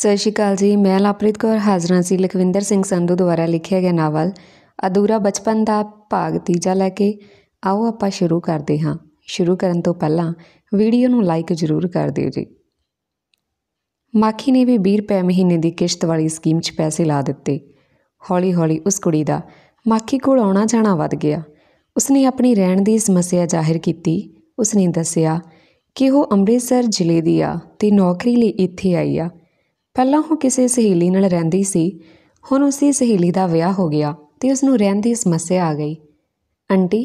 ਸਤਿ ਸ਼੍ਰੀ ਅਕਾਲ ਜੀ ਮੈਂ ਲਾਪ੍ਰਿਤ ਕੌਰ ਹਾਜ਼ਰਾਂ ਸੀ ਲਖਵਿੰਦਰ ਸਿੰਘ ਸੰਧੂ ਦੁਆਰਾ ਲਿਖਿਆ ਗਿਆ ਨਾਵਲ ਅਧੂਰਾ ਬਚਪਨ ਦਾ ਭਾਗ ਤੀਜਾ ਲੈ ਕੇ ਆਓ ਆਪਾਂ ਸ਼ੁਰੂ ਕਰਦੇ ਹਾਂ ਸ਼ੁਰੂ ਕਰਨ ਤੋਂ ਪਹਿਲਾਂ ਵੀਡੀਓ ਨੂੰ ਲਾਈਕ ਜ਼ਰੂਰ ਕਰ ਦਿਓ ਜੀ ਮਾਖੀ ਨੇ ਵੀ 20 ਰੁਪਏ ਮਹੀਨੇ ਦੀ ਕਿਸ਼ਤ ਵਾਲੀ ਸਕੀਮ 'ਚ ਪੈਸੇ ਲਾ ਦਿੱਤੇ ਹੌਲੀ-ਹੌਲੀ ਉਸ ਕੁੜੀ ਦਾ ਮਾਖੀ ਕੋਲ ਆਉਣਾ ਜਾਣਾ ਵੱਧ ਗਿਆ ਉਸਨੇ ਆਪਣੀ ਰਹਿਣ ਦੀ ਸਮੱਸਿਆ ਜ਼ਾਹਿਰ ਕੀਤੀ ਉਸਨੇ ਦੱਸਿਆ ਕਿ ਉਹ ਅੰਮ੍ਰਿਤਸਰ ਜ਼ਿਲ੍ਹੇ ਦੀ ਆ ਤੇ ਨੌਕਰੀ ਲਈ ਇੱਥੇ ਆਈ ਆ ਪਹਿਲਾਂ ਉਹ ਕਿਸੇ ਸਹੇਲੀ ਨਾਲ ਰਹਿੰਦੀ ਸੀ ਹੁਣ ਉਸਦੀ ਸਹੇਲੀ ਦਾ ਵਿਆਹ ਹੋ ਗਿਆ ਤੇ ਉਸ ਨੂੰ ਰਹਿਣ ਦੀ ਸਮੱਸਿਆ ਆ ਗਈ ਆਂਟੀ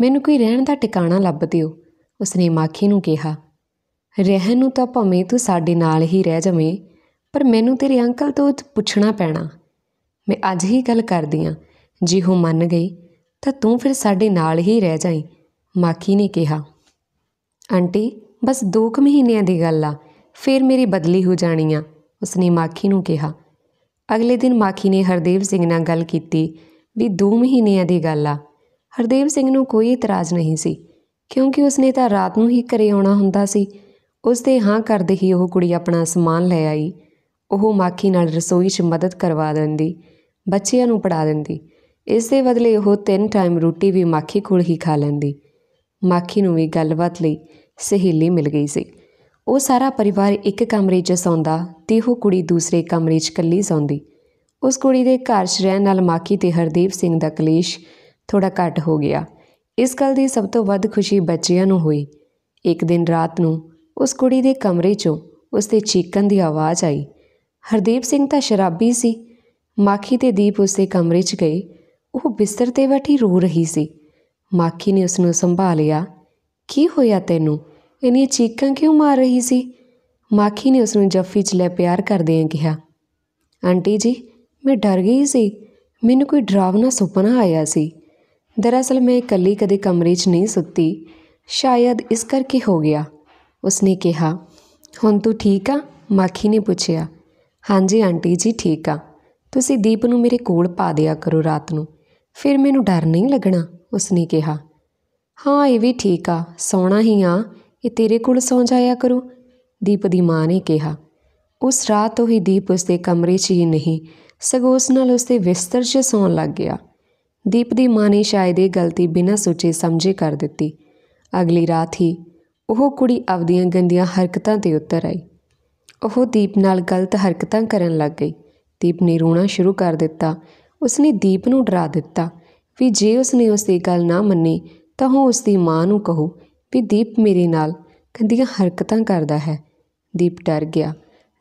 ਮੈਨੂੰ ਕੋਈ ਰਹਿਣ ਦਾ ਟਿਕਾਣਾ ਲੱਭ ਦਿਓ ਉਸਨੇ ਮਾਖੀ ਨੂੰ ਕਿਹਾ ਰਹਿਣ ਨੂੰ ਤਾਂ ਭਾਵੇਂ ਤੂੰ ਸਾਡੇ ਨਾਲ ਹੀ ਰਹਿ ਜਾਵੇਂ ਪਰ ਮੈਨੂੰ ਤੇਰੇ ਅੰਕਲ ਤੋਂ ਪੁੱਛਣਾ ਪੈਣਾ ਮੈਂ ਅੱਜ ਹੀ ਗੱਲ ਕਰਦੀ ਆ ਜੇ ਉਹ ਮੰਨ ਗਈ ਤਾਂ ਤੂੰ ਫਿਰ ਸਾਡੇ ਨਾਲ ਹੀ ਰਹਿ ਜਾਈਂ ਮਾਖੀ ਨੇ ਕਿਹਾ ਆਂਟੀ ਬਸ 2 ਮਹੀਨਿਆਂ ਦੀ ਗੱਲ ਆ ਫਿਰ ਮੇਰੀ ਬਦਲੀ ਹੋ ਜਾਣੀ ਆ ਉਸਨੇ ਮਾਖੀ ਨੂੰ ਕਿਹਾ ਅਗਲੇ ਦਿਨ ਮਾਖੀ ਨੇ ਹਰਦੇਵ ਸਿੰਘ ਨਾਲ ਗੱਲ ਕੀਤੀ ਵੀ 2 ਮਹੀਨਿਆਂ ਦੀ ਗੱਲ ਆ ਹਰਦੇਵ ਸਿੰਘ ਨੂੰ ਕੋਈ ਇਤਰਾਜ਼ ਨਹੀਂ ਸੀ ਕਿਉਂਕਿ ਉਸਨੇ ਤਾਂ ਰਾਤ ਨੂੰ ਹੀ ਘਰੇ ਆਉਣਾ ਹੁੰਦਾ ਸੀ ਉਸ ਤੇ ਹਾਂ ਕਰਦੇ ਹੀ ਉਹ ਕੁੜੀ ਆਪਣਾ ਸਮਾਨ ਲੈ ਆਈ ਉਹ ਮਾਖੀ ਨਾਲ ਰਸੋਈ 'ਚ ਮਦਦ ਕਰਵਾ ਦਿੰਦੀ ਬੱਚਿਆਂ ਨੂੰ ਪੜਾ ਦਿੰਦੀ ਇਸ ਦੇ ਬਦਲੇ ਉਹ ਤਿੰਨ ਟਾਈਮ ਰੋਟੀ ਵੀ ਮਾਖੀ ਕੋਲ ਹੀ ਖਾ ਲੈਂਦੀ ਮਾਖੀ ਨੂੰ ਵੀ ਗੱਲਬਾਤ ਲਈ ਸਹੇਲੀ ਮਿਲ ਗਈ ਸੀ ਉਹ ਸਾਰਾ ਪਰਿਵਾਰ ਇੱਕ ਕਮਰੇ 'ਚ ਸੌਂਦਾ ਤੇ ਉਹ ਕੁੜੀ ਦੂਸਰੇ ਕਮਰੇ 'ਚ ਇਕੱਲੀ ਸੌਂਦੀ ਉਸ ਕੁੜੀ ਦੇ ਘਰ 'ਚ ਰਹਿਣ ਨਾਲ ਮਾਕੀ ਤੇ ਹਰਦੀਪ ਸਿੰਘ ਦਾ ਕਲੇਸ਼ ਥੋੜਾ ਘਟ ਹੋ ਗਿਆ ਇਸ ਗੱਲ ਦੀ ਸਭ ਤੋਂ ਵੱਧ ਖੁਸ਼ੀ ਬੱਚਿਆਂ ਨੂੰ ਹੋਈ ਇੱਕ ਦਿਨ ਰਾਤ ਨੂੰ ਉਸ ਕੁੜੀ ਦੇ ਕਮਰੇ 'ਚੋਂ ਉਸ ਦੇ ਚੀਕਣ ਦੀ ਆਵਾਜ਼ ਆਈ ਹਰਦੀਪ ਸਿੰਘ ਤਾਂ ਸ਼ਰਾਬੀ ਸੀ ਮਾਖੀ ਤੇ ਦੀਪ ਉਸ ਦੇ ਕਮਰੇ 'ਚ ਗਏ ਉਹ ਬਿਸਤਰ ਤੇ ਬੈਠੀ ਰੋ ਰਹੀ ਸੀ ਮਾਖੀ ਨੇ ਉਸ ਨੂੰ ਸੰਭਾਲਿਆ ਕੀ ਹੋਇਆ ਤੈਨੂੰ ਇੰਨੀਆਂ ਚੀਕਾਂ ਕਿਉਂ ਮਾਰ ਰਹੀ ਸੀ ਮਾਖੀ ਨੇ ਉਸ ਨੂੰ ਜੱਫੀ 'ਚ ਲੈ ਪਿਆਰ ਕਰਦੇ ਆਂ ਕਿਹਾ ਆਂਟੀ ਜੀ ਮੈਂ ਡਰ ਗਈ ਸੀ ਮੈਨੂੰ ਕੋਈ ਡਰਾਵਨਾ ਸੁਪਨਾ ਆਇਆ ਸੀ ਦਰਅਸਲ ਮੈਂ ਇਕੱਲੀ ਕਦੇ ਕਮਰੇ 'ਚ ਨਹੀਂ ਸੁੱਤੀ ਸ਼ਾਇਦ ਇਸ ਕਰਕੇ ਹੋ ਗਿਆ ਉਸਨੇ ਕਿਹਾ ਹੁਣ ਤੂੰ ਠੀਕ ਆ ਮਾਖੀ ਨੇ ਪੁੱਛਿਆ ਹਾਂਜੀ ਆਂਟੀ ਜੀ ਠੀਕ ਆ ਤੁਸੀਂ ਦੀਪ ਨੂੰ ਮੇਰੇ ਕੋਲ ਪਾ ਦਿਆ ਕਰੋ ਰਾਤ ਨੂੰ ਫਿਰ ਮੈਨੂੰ ਡਰ ਨਹੀਂ ਲੱਗਣਾ ਉਸਨੇ ਕਿਹਾ ਹਾਂ ਇਹ ਵੀ ਠੀਕ ਆ ਸੌਣਾ ਹੀ ਆ ਇਹ ਤੇਰੇ ਕੋਲ ਸੌਂ ਜਾਇਆ ਕਰੂ ਦੀਪ ਦੀ ਮਾਂ ਨੇ ਕਿਹਾ ਉਸ ਰਾਤ ਤੋਂ ਹੀ ਦੀਪ ਉਸਦੇ ਕਮਰੇ 'ਚ ਹੀ ਨਹੀਂ ਸਗੋਂ ਉਸ ਨਾਲ ਉਸਦੇ ਬਿਸਤਰ 'ਚ ਸੌਣ ਲੱਗ ਗਿਆ ਦੀਪ ਦੀ ਮਾਂ ਨੇ ਸ਼ਾਇਦ ਇਹ ਗਲਤੀ ਬਿਨਾਂ ਸੋਚੇ ਸਮਝੇ ਕਰ ਦਿੱਤੀ ਅਗਲੀ ਰਾਤ ਹੀ ਉਹ ਕੁੜੀ ਆਪਦੀਆਂ ਗੰਦੀਆਂ ਹਰਕਤਾਂ ਤੇ ਉੱਤਰ ਆਈ ਉਹ ਦੀਪ ਨਾਲ ਗਲਤ ਹਰਕਤਾਂ ਕਰਨ ਲੱਗ ਗਈ ਦੀਪ ਨੇ ਰੋਣਾ ਸ਼ੁਰੂ ਕਰ ਦਿੱਤਾ ਉਸ ਨੇ ਦੀਪ ਨੂੰ ਡਰਾ ਦਿੱਤਾ ਵੀ ਜੇ ਨੇ ਉਸ ਦੀ ਗੱਲ ਨਾ ਮੰਨੀ ਤਾਂ ਉਹ ਉਸ ਦੀ ਮਾਂ ਨੂੰ ਕਹੋ ਵੀ ਦੀਪ ਮੇਰੇ ਨਾਲ ਕੰਦੀਆਂ ਹਰਕਤਾਂ ਕਰਦਾ ਹੈ ਦੀਪ ਡਰ ਗਿਆ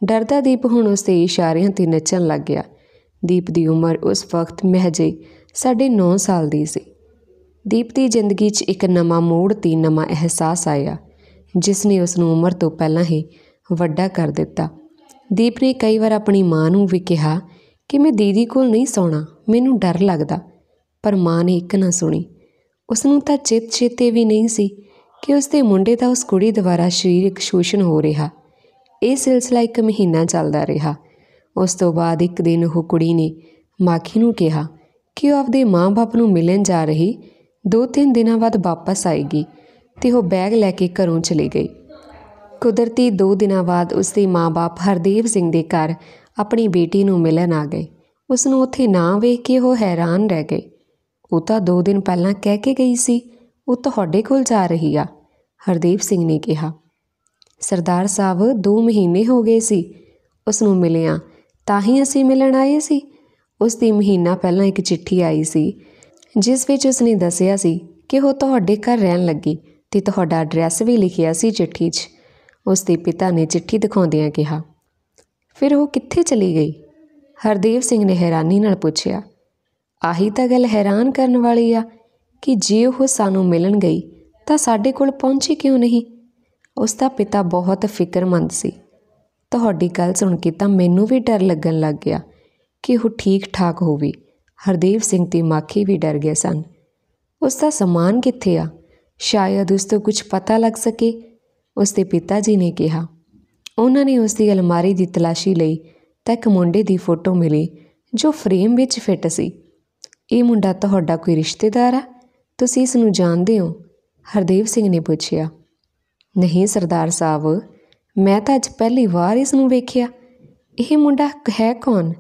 ਡਰਦਾ ਦੀਪ ਹੁਣ ਉਸ ਦੇ ਇਸ਼ਾਰਿਆਂ ਤੇ ਨੱਚਣ ਲੱਗ ਗਿਆ ਦੀਪ ਦੀ ਉਮਰ ਉਸ ਵਕਤ ਸਾਡੇ 9.5 ਸਾਲ ਦੀ ਸੀ ਦੀਪ ਦੀ ਜ਼ਿੰਦਗੀ 'ਚ ਇੱਕ ਨਵਾਂ ਮੋੜ ਤੇ ਨਵਾਂ ਅਹਿਸਾਸ ਆਇਆ ਜਿਸ ਨੇ ਉਸ ਨੂੰ ਉਮਰ ਤੋਂ ਪਹਿਲਾਂ ਹੀ ਵੱਡਾ ਕਰ ਦਿੱਤਾ ਦੀਪ ਨੇ ਕਈ ਵਾਰ ਆਪਣੀ ਮਾਂ ਨੂੰ ਵੀ ਕਿਹਾ ਕਿ ਮੈਂ ਦੀਦੀ ਕੋਲ ਨਹੀਂ ਸੌਣਾ ਮੈਨੂੰ ਡਰ ਲੱਗਦਾ ਪਰ ਮਾਂ ਨੇ ਇੱਕ ਨਾ ਸੁਣੀ ਉਸ ਨੂੰ ਤਾਂ ਚਿਤ ਚੇਤੇ ਵੀ ਨਹੀਂ ਸੀ ਕਿ ਉਸ ਦੇ ਮੁੰਡੇ ਦਾ ਉਸ ਕੁੜੀ ਦੁਆਰਾ ਸਰੀਰਕ ਸ਼ੋਸ਼ਣ ਹੋ ਰਿਹਾ ਇਹ ਸਿਲਸਿਲਾ ਇੱਕ ਮਹੀਨਾ ਚੱਲਦਾ ਰਿਹਾ ਉਸ ਤੋਂ ਬਾਅਦ ਇੱਕ ਦਿਨ ਉਹ ਕੁੜੀ ਨੇ ਮਾਖੀ ਨੂੰ ਕਿਹਾ ਕਿ ਉਹ ਆਪਣੇ ਮਾਂ-ਬਾਪ ਨੂੰ ਮਿਲਣ ਜਾ ਰਹੀ ਦੋ ਤਿੰਨ ਦਿਨਾਂ ਬਾਅਦ ਵਾਪਸ ਆਏਗੀ ਤੇ ਉਹ ਬੈਗ ਲੈ ਕੇ ਘਰੋਂ ਚਲੀ ਗਈ ਕੁਦਰਤੀ ਦੋ ਦਿਨਾਂ ਬਾਅਦ ਉਸ ਦੇ ਮਾਂ-ਬਾਪ ਹਰਦੇਵ ਸਿੰਘ ਦੇ ਘਰ ਆਪਣੀ ਬੇਟੀ ਨੂੰ ਮਿਲਣ ਆ ਗਏ ਉਸ ਨੂੰ ਉੱਥੇ ਨਾ ਵੇਖ ਕੇ ਉਹ ਹੈਰਾਨ ਰਹਿ ਗਏ ਉਹ ਤਾਂ ਦੋ ਦਿਨ ਪਹਿਲਾਂ ਕਹਿ ਕੇ ਗਈ ਸੀ ਉਹ ਤੁਹਾਡੇ ਕੋਲ ਜਾ ਰਹੀ ਆ ਹਰਦੀਪ ਸਿੰਘ ਨੇ ਕਿਹਾ ਸਰਦਾਰ ਸਾਹਿਬ 2 ਮਹੀਨੇ ਹੋ ਗਏ ਸੀ ਉਸ ਨੂੰ ਮਿਲਿਆ ਤਾਂ ਹੀ ਅਸੀਂ ਮਿਲਣ ਆਏ ਸੀ ਉਸ ਦੀ ਮਹੀਨਾ ਪਹਿਲਾਂ ਇੱਕ ਚਿੱਠੀ ਆਈ ਸੀ ਜਿਸ ਵਿੱਚ ਉਸ ਨੇ ਦੱਸਿਆ ਸੀ ਕਿ ਉਹ ਤੁਹਾਡੇ ਘਰ ਰਹਿਣ ਲੱਗੀ ਤੇ ਤੁਹਾਡਾ ਐਡਰੈਸ ਵੀ ਲਿਖਿਆ ਸੀ ਚਿੱਠੀ 'ਚ ਉਸ ਦੇ ਪਿਤਾ ਨੇ ਚਿੱਠੀ ਦਿਖਾਉਂਦਿਆਂ ਕਿਹਾ ਫਿਰ ਉਹ ਕਿੱਥੇ ਚਲੀ ਗਈ ਹਰਦੇਵ ਸਿੰਘ ਨੇ ਹੈਰਾਨੀ ਨਾਲ ਪੁੱਛਿਆ ਆਹੀ ਤਾਂ ਗੱਲ ਹੈਰਾਨ ਕਰਨ ਵਾਲੀ ਆ ਕਿ ਜੇ ਉਹ ਸਾਨੂੰ ਮਿਲਣ ਗਈ ਤਾਂ ਸਾਡੇ ਕੋਲ ਪਹੁੰਚੀ ਕਿਉਂ ਨਹੀਂ ਉਸ ਦਾ ਪਿਤਾ ਬਹੁਤ ਫਿਕਰਮੰਦ ਸੀ ਤੁਹਾਡੀ ਗੱਲ ਸੁਣ ਕੇ ਤਾਂ ਮੈਨੂੰ ਵੀ ਡਰ ਲੱਗਣ ਲੱਗ ਗਿਆ ਕਿ ਉਹ ਠੀਕ ਠਾਕ ਹੋਵੇ ਹਰਦੇਵ ਸਿੰਘ ਤੇ ਮਾਖੀ ਵੀ ਡਰ ਗਏ ਸਨ ਉਸ ਦਾ ਸਮਾਨ ਕਿੱਥੇ ਆ ਸ਼ਾਇਦ ਉਸ ਤੋਂ ਕੁਝ ਪਤਾ ਲੱਗ ਸਕੇ ਉਸ ਦੇ ਪਿਤਾ ਜੀ ਨੇ ਕਿਹਾ ਉਹਨਾਂ ਨੇ ਉਸ ਦੀ ਅਲਮਾਰੀ ਦੀ ਤਲਾਸ਼ੀ ਲਈ ਤਾਂ ਇੱਕ ਮੁੰਡੇ ਦੀ ਫੋਟੋ ਮਿਲੀ ਜੋ ਫਰੇਮ ਵਿੱਚ ਫਿੱਟ ਸੀ ਇਹ ਮੁੰਡਾ ਤੁਹਾਡਾ ਕੋਈ ਰਿਸ਼ਤੇਦਾਰ ਆ ਤੁਸੀਂ ਇਸ ਨੂੰ ਜਾਣਦੇ ਹੋ ਹਰਦੇਵ ਸਿੰਘ ਨੇ ਪੁੱਛਿਆ ਨਹੀਂ ਸਰਦਾਰ ਸਾਹਿਬ ਮੈਂ ਤਾਂ ਅੱਜ ਪਹਿਲੀ ਵਾਰ ਇਸ ਨੂੰ ਵੇਖਿਆ ਇਹ ਮੁੰਡਾ ਹੈ ਕੌਣ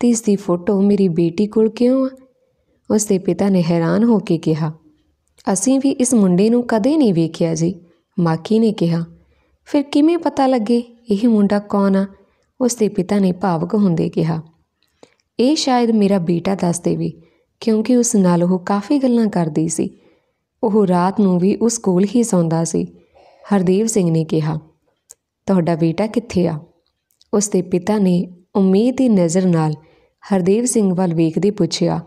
ਤੇ ਇਸ ਦੀ ਫੋਟੋ ਮੇਰੀ ਬੇਟੀ ਕੋਲ ਕਿਉਂ ਆ ਉਸ ਦੇ ਪਿਤਾ ਨੇ ਹੈਰਾਨ ਹੋ ਕੇ ਕਿਹਾ ਅਸੀਂ ਵੀ ਇਸ ਮੁੰਡੇ ਨੂੰ ਕਦੇ ਨਹੀਂ ਵੇਖਿਆ ਜੀ ਮਾਕੀ ਨੇ ਕਿਹਾ ਫਿਰ ਕਿਵੇਂ ਪਤਾ ਲੱਗੇ ਇਹ ਮੁੰਡਾ ਕੌਣ ਆ ਉਸ ਦੇ ਪਿਤਾ ਨੇ ਭਾਵਕ ਹੁੰਦੇ ਕਿਹਾ ਇਹ ਸ਼ਾਇਦ ਮੇਰਾ ਬੇਟਾ ਦੱਸ ਦੇਵੇ ਕਿਉਂਕਿ ਉਸ ਨਾਲ ਉਹ ਕਾਫੀ ਗੱਲਾਂ ਕਰਦੀ ਸੀ ਉਹ ਰਾਤ ਨੂੰ ਵੀ ਉਸ ਕੋਲ ਹੀ ਸੌਂਦਾ ਸੀ ਹਰਦੀਪ ਸਿੰਘ ਨੇ ਕਿਹਾ ਤੁਹਾਡਾ ਬੇਟਾ ਕਿੱਥੇ ਆ ਉਸ ਦੇ ਪਿਤਾ ਨੇ ਉਮੀਦ ਦੀ ਨਜ਼ਰ ਨਾਲ ਹਰਦੀਪ ਸਿੰਘ ਵੱਲ ਵੇਖਦੇ ਪੁੱਛਿਆ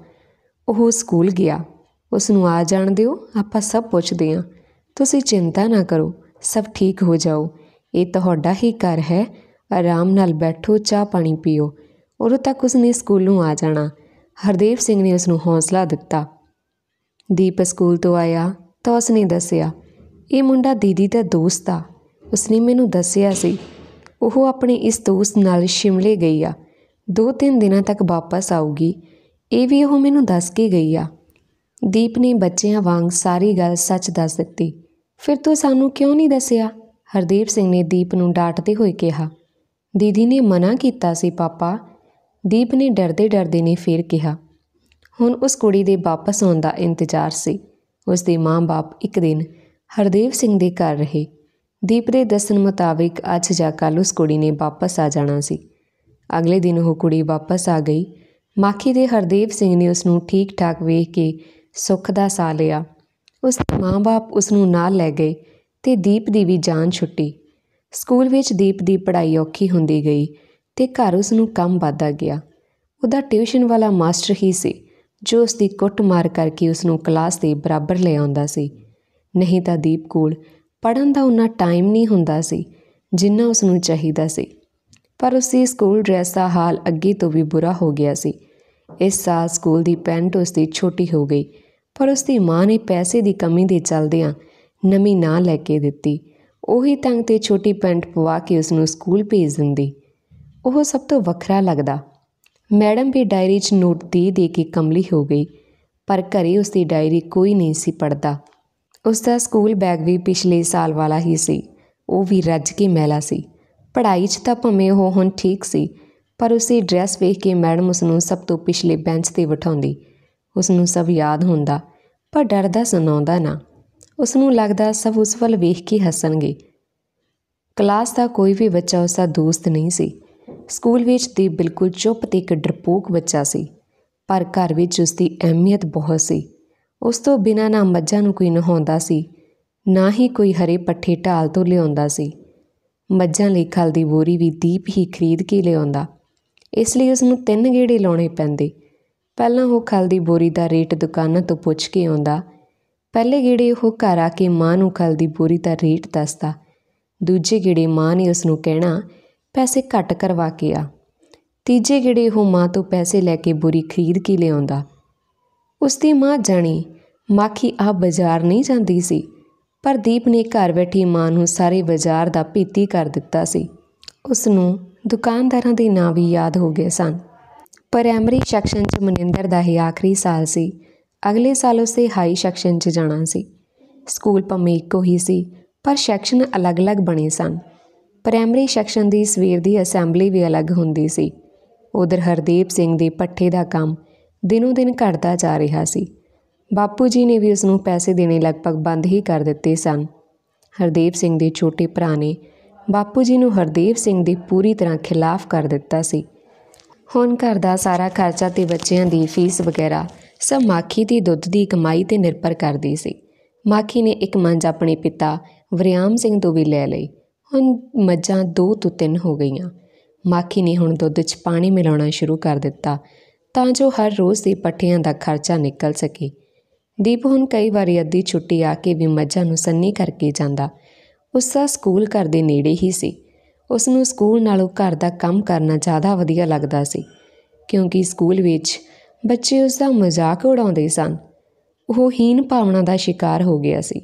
ਉਹ ਸਕੂਲ ਗਿਆ ਉਸ ਨੂੰ ਆ ਜਾਣ ਦਿਓ ਆਪਾਂ ਸਭ ਪੁੱਛਦੇ ਹਾਂ ਤੁਸੀਂ ਚਿੰਤਾ ਨਾ ਕਰੋ ਸਭ ਠੀਕ ਹੋ ਜਾਓ ਇਹ ਤੁਹਾਡਾ ਹੀ ਘਰ ਹੈ ਆਰਾਮ ਨਾਲ ਬੈਠੋ ਚਾਹ ਪਾਣੀ ਪੀਓ ਉਰੋਂ ਤੱਕ ਨੇ ਸਕੂਲੋਂ ਆ ਜਾਣਾ ਹਰਦੇਵ ਸਿੰਘ ਨੇ ਉਸ ਨੂੰ ਹੌਸਲਾ ਦਿੱਤਾ ਦੀਪ ਸਕੂਲ ਤੋਂ ਆਇਆ ਤਾਂ ਉਸ ਨੇ ਦੱਸਿਆ ਇਹ ਮੁੰਡਾ ਦੀਦੀ ਦਾ ਦੋਸਤ ਆ ਉਸ ਨੇ ਮੈਨੂੰ ਦੱਸਿਆ ਸੀ ਉਹ ਆਪਣੇ ਇਸ ਦੋਸਤ ਨਾਲ ਸ਼ਿਮਲੇ ਗਈ ਆ ਦੋ ਤਿੰਨ ਦਿਨਾਂ ਤੱਕ ਵਾਪਸ ਆਊਗੀ ਇਹ ਵੀ ਉਹ ਮੈਨੂੰ ਦੱਸ ਕੇ ਗਈ ਆ ਦੀਪ ਨੇ ਬੱਚਿਆਂ ਵਾਂਗ ਸਾਰੀ ਗੱਲ ਸੱਚ ਦੱਸ ਦਿੱਤੀ ਫਿਰ ਤੂੰ ਸਾਨੂੰ ਕਿਉਂ ਨਹੀਂ ਦੱਸਿਆ ਹਰਦੀਪ ਸਿੰਘ ਨੇ ਦੀਪ ਨੂੰ ਡਾਂਟਦੇ ਹੋਏ ਕਿਹਾ ਦੀਦੀ ਨੇ ਮਨਾ ਕੀਤਾ ਸੀ ਪਾਪਾ ਦੀਪ ਨੇ ਡਰਦੇ ਡਰਦੇ ਨੇ ਫੇਰ ਕਿਹਾ ਹੁਣ ਉਸ ਕੁੜੀ ਦੇ ਵਾਪਸ ਆਉਣ ਦਾ ਇੰਤਜ਼ਾਰ ਸੀ ਉਸ ਦੇ ਮਾਂ-ਬਾਪ ਇੱਕ ਦਿਨ ਹਰਦੇਵ ਸਿੰਘ ਦੇ ਘਰ ਰਹੇ ਦੀਪ ਦੇ ਦੱਸਣ ਮੁਤਾਬਿਕ ਅੱਜ ਜਾਂ ਕੱਲ ਉਸ ਕੁੜੀ ਨੇ ਵਾਪਸ ਆ ਜਾਣਾ ਸੀ ਅਗਲੇ ਦਿਨ ਉਹ ਕੁੜੀ ਵਾਪਸ ਆ ਗਈ ਮਾਖੀ ਦੇ ਹਰਦੇਵ ਸਿੰਘ ਨੇ ਉਸ ਨੂੰ ਠੀਕ-ਠਾਕ ਵੇਖ ਕੇ ਸੁੱਖ ਦਾ ਸਾਹ ਲਿਆ ਉਸ ਦੇ ਮਾਂ-ਬਾਪ ਉਸ ਨੂੰ ਨਾਲ ਲੈ ਗਏ ਤੇ ਦੀਪ ਦੀ ਵੀ ਜਾਨ ਛੁੱਟੀ ਸਕੂਲ ਵਿੱਚ ਦੀਪ ਦੀ ਪੜ੍ਹਾਈ ਔਖੀ ਹੁੰਦੀ ਗਈ ਤੇ ਘਰ ਉਸ ਨੂੰ ਕੰਮ ਵਾਧਾ ਗਿਆ ਉਹਦਾ ਟਿਊਸ਼ਨ ਵਾਲਾ ਮਾਸਟਰ ਹੀ ਸੀ ਜੋ ਉਸ ਦੀ ਕੁੱਟ ਮਾਰ ਕਰਕੇ ਉਸ ਨੂੰ ਕਲਾਸ ਦੇ ਬਰਾਬਰ ਲੈ ਆਉਂਦਾ ਸੀ ਨਹੀਂ ਤਾਂ ਦੀਪ ਕੋਲ ਪੜਨ ਦਾ ਉਹਨਾਂ ਟਾਈਮ ਨਹੀਂ ਹੁੰਦਾ ਸੀ ਜਿੰਨਾ ਉਸ ਨੂੰ ਚਾਹੀਦਾ ਸੀ ਪਰ ਉਸ ਦੀ ਸਕੂਲ ਡਰੈਸ ਦਾ ਹਾਲ ਅੱਗੇ ਤੋਂ ਵੀ ਬੁਰਾ ਹੋ ਗਿਆ ਸੀ ਇਸ ਸਾਲ ਸਕੂਲ ਦੀ ਪੈਂਟ ਉਸ ਦੀ ਛੋਟੀ ਹੋ ਗਈ ਪਰ ਉਸ ਦੀ ਮਾਂ ਨੇ ਪੈਸੇ ਦੀ ਕਮੀ ਦੇ ਚਲਦਿਆਂ ਨਵੀਂ ਨਾ ਲੈ ਕੇ ਦਿੱਤੀ ਉਹੀ ਤੰਗ ਤੇ ਛੋਟੀ ਪੈਂਟ ਪਵਾ ਕੇ ਉਸ ਨੂੰ ਸਕੂਲ ਭੇਜ ਦਿੰਦੀ ਉਹ ਸਭ ਤੋਂ ਵੱਖਰਾ ਲੱਗਦਾ ਮੈਡਮ ਵੀ ਡਾਇਰੀ 'ਚ ਨੋਟ ਦੇ ਦੇ ਕੇ ਕਮਲੀ ਹੋ ਗਈ ਪਰ ਘਰੇ ਉਸ ਦੀ ਡਾਇਰੀ ਕੋਈ ਨਹੀਂ ਸੀ ਪੜਦਾ ਉਸ ਦਾ ਸਕੂਲ ਬੈਗ ਵੀ ਪਿਛਲੇ ਸਾਲ ਵਾਲਾ ਹੀ ਸੀ ਉਹ ਵੀ ਰੱਜ ਕੇ ਮੈਲਾ ਸੀ ਪੜ੍ਹਾਈ 'ਚ ਤਾਂ ਭਵੇਂ ਉਹ ਹੁਣ ਠੀਕ ਸੀ ਪਰ ਉਸੇ ਡਰੈਸ ਵੇਖ ਕੇ ਮੈਡਮ ਉਸ ਨੂੰ ਸਭ ਤੋਂ ਪਿਛਲੇ ਬੈਂਚ ਤੇ ਬਿਠਾਉਂਦੀ ਉਸ ਨੂੰ ਸਭ ਯਾਦ ਹੁੰਦਾ ਪਰ ਡਰਦਾ ਸੁਣਾਉਂਦਾ ਨਾ ਉਸ ਨੂੰ ਲੱਗਦਾ ਸਭ ਉਸ ਵੱਲ ਵੇਖ ਕੇ ਹੱਸਣਗੇ ਕਲਾਸ ਦਾ ਕੋਈ ਵੀ ਬੱਚਾ ਉਸ ਦਾ ਦੋਸਤ ਨਹੀਂ ਸੀ ਸਕੂਲ ਵਿੱਚ ਤੇ ਬਿਲਕੁਲ ਚੁੱਪ ਤੇ ਇੱਕ ਡਰਪੋਕ ਬੱਚਾ ਸੀ ਪਰ ਘਰ ਵਿੱਚ ਉਸ ਦੀ ਅਹਿਮੀਅਤ ਬਹੁਤ ਸੀ ਉਸ ਤੋਂ ਬਿਨਾਂ ਨਾ ਮੱਝਾਂ ਨੂੰ ਕੋਈ ਨਹਾਉਂਦਾ ਸੀ ਨਾ ਹੀ ਕੋਈ ਹਰੇ ਪੱਠੇ ਢਾਲ ਤੋਂ ਲਿਆਉਂਦਾ ਸੀ ਮੱਝਾਂ ਲਈ ਖਲ ਦੀ ਬੋਰੀ ਵੀ ਦੀਪ ਹੀ ਖਰੀਦ ਕੇ ਲਿਆਉਂਦਾ ਇਸ ਲਈ ਉਸ ਨੂੰ ਤਿੰਨ ਗੇੜੇ ਲਾਉਣੇ ਪੈਂਦੇ ਪਹਿਲਾਂ ਉਹ ਖਲ ਦੀ ਬੋਰੀ ਦਾ ਰੇਟ ਦੁਕਾਨਾਂ ਤੋਂ ਪੁੱਛ ਕੇ ਆਉਂਦਾ ਪਹਿਲੇ ਗੇੜੇ ਉਹ ਘਰ ਆ ਕੇ ਮਾਂ ਨੂੰ ਖਲ ਦੀ ਬੋਰੀ ਦਾ ਰੇਟ ਦੱਸਦਾ ਦੂਜੇ ਗੇੜੇ ਮਾਂ ਨੇ ਉਸ ਨੂੰ ਕਹਿਣਾ ਪੈਸੇ ਘੱਟ ਕਰਵਾ ਕੇ ਆ ਤੀਜੇ ਗੇੜੇ ਉਹ ਮਾਂ ਤੋਂ ਪੈਸੇ ਲੈ ਕੇ ਬੁਰੀ ਖਰੀਦ ਕੇ ਲਿਆਉਂਦਾ ਉਸ ਦੀ ਮਾਂ ਜਾਣੀ ਮਾਖੀ ਆ ਬਾਜ਼ਾਰ ਨਹੀਂ ਜਾਂਦੀ ਸੀ ਪਰ ਦੀਪ ਨੇ ਘਰ ਬੈਠੀ ਮਾਂ ਨੂੰ ਸਾਰੇ ਬਾਜ਼ਾਰ ਦਾ ਪੀਤੀ ਕਰ ਦਿੱਤਾ ਸੀ ਉਸ ਨੂੰ ਦੁਕਾਨਦਾਰਾਂ ਦੇ ਨਾਂ ਵੀ ਯਾਦ ਹੋ ਗਏ ਸਨ ਪ੍ਰਾਇਮਰੀ ਸੈਕਸ਼ਨ 'ਚ ਮਨਿੰਦਰ ਦਾ ਹੀ ਆਖਰੀ ਸਾਲ ਸੀ ਅਗਲੇ ਸਾਲ ਉਸੇ ਹਾਈ ਸੈਕਸ਼ਨ 'ਚ ਜਾਣਾ ਸੀ ਸਕੂਲ ਪਮੇਕ ਇੱਕੋ ਹੀ ਸੀ ਪਰ ਸੈਕਸ਼ਨ ਅਲੱਗ-ਅਲੱਗ ਬਣੇ ਸਨ ਪ੍ਰਾਇਮਰੀ ਸੈਕਸ਼ਨ ਦੀ ਸਵੇਰ ਦੀ ਅਸੈਂਬਲੀ ਵੀ ਅਲੱਗ ਹੁੰਦੀ ਸੀ ਉਧਰ ਹਰਦੀਪ ਸਿੰਘ ਦੇ ਪੱਠੇ ਦਾ ਕੰਮ ਦਿਨੋਂ ਦਿਨ ਘਟਦਾ ਜਾ ਰਿਹਾ ਸੀ ਬਾਪੂ ਜੀ ਨੇ ਵੀ ਉਸ ਨੂੰ ਪੈਸੇ ਦੇਣੇ ਲਗਭਗ ਬੰਦ ਹੀ ਕਰ ਦਿੱਤੇ ਸਨ ਹਰਦੀਪ ਸਿੰਘ ਦੇ ਛੋਟੇ ਭਰਾ ਨੇ ਬਾਪੂ ਜੀ ਨੂੰ ਹਰਦੀਪ ਸਿੰਘ ਦੇ ਪੂਰੀ ਤਰ੍ਹਾਂ ਖਿਲਾਫ ਕਰ ਦਿੱਤਾ ਸੀ ਹੁਣ ਘਰ ਦਾ ਸਾਰਾ ਖਰਚਾ ਤੇ ਬੱਚਿਆਂ ਦੀ ਫੀਸ ਵਗੈਰਾ ਸਭ ਮਾਖੀ ਦੀ ਦੁੱਧ ਦੀ ਕਮਾਈ ਤੇ ਨਿਰਭਰ ਕਰਦੀ ਸੀ ਮਾਖੀ ਨੇ ਇੱਕ ਮੰਜ ਆਪਣੇ ਪਿਤਾ ਵਰਿਆਮ ਸਿੰਘ ਤੋਂ ਵੀ ਲੈ ਲਈ ਹੁਣ ਮੱਝਾਂ ਦੋ ਤੋਂ ਤਿੰਨ ਹੋ ਗਈਆਂ ਮਾਖੀ ਨੇ ਹੁਣ ਦੁੱਧ 'ਚ ਪਾਣੀ ਮਿਲਾਉਣਾ ਸ਼ੁਰੂ ਕਰ ਦਿੱਤਾ ਤਾਂ ਜੋ ਹਰ ਰੋਜ਼ ਦੇ ਪੱਠਿਆਂ ਦਾ ਖਰਚਾ ਨਿਕਲ ਸਕੇ ਦੀਪ ਹੁਣ ਕਈ ਵਾਰੀ ਅੱਧੀ ਛੁੱਟੀ ਆ ਕੇ ਵੀ ਮੱਝਾਂ ਨੂੰ ਸੰਨੀ ਕਰਕੇ ਜਾਂਦਾ ਉਸ ਦਾ ਸਕੂਲ ਘਰ ਦੇ ਨੇੜੇ ਹੀ ਸੀ ਉਸ ਨੂੰ ਸਕੂਲ ਨਾਲੋਂ ਘਰ ਦਾ ਕੰਮ ਕਰਨਾ ਜ਼ਿਆਦਾ ਵਧੀਆ ਲੱਗਦਾ ਸੀ ਕਿਉਂਕਿ ਸਕੂਲ ਵਿੱਚ ਬੱਚੇ ਉਸ ਦਾ ਮਜ਼ਾਕ ਉਡਾਉਂਦੇ ਸਨ ਉਹ ਹੀਨ ਭਾਵਨਾ ਦਾ ਸ਼ਿਕਾਰ ਹੋ ਗਿਆ ਸੀ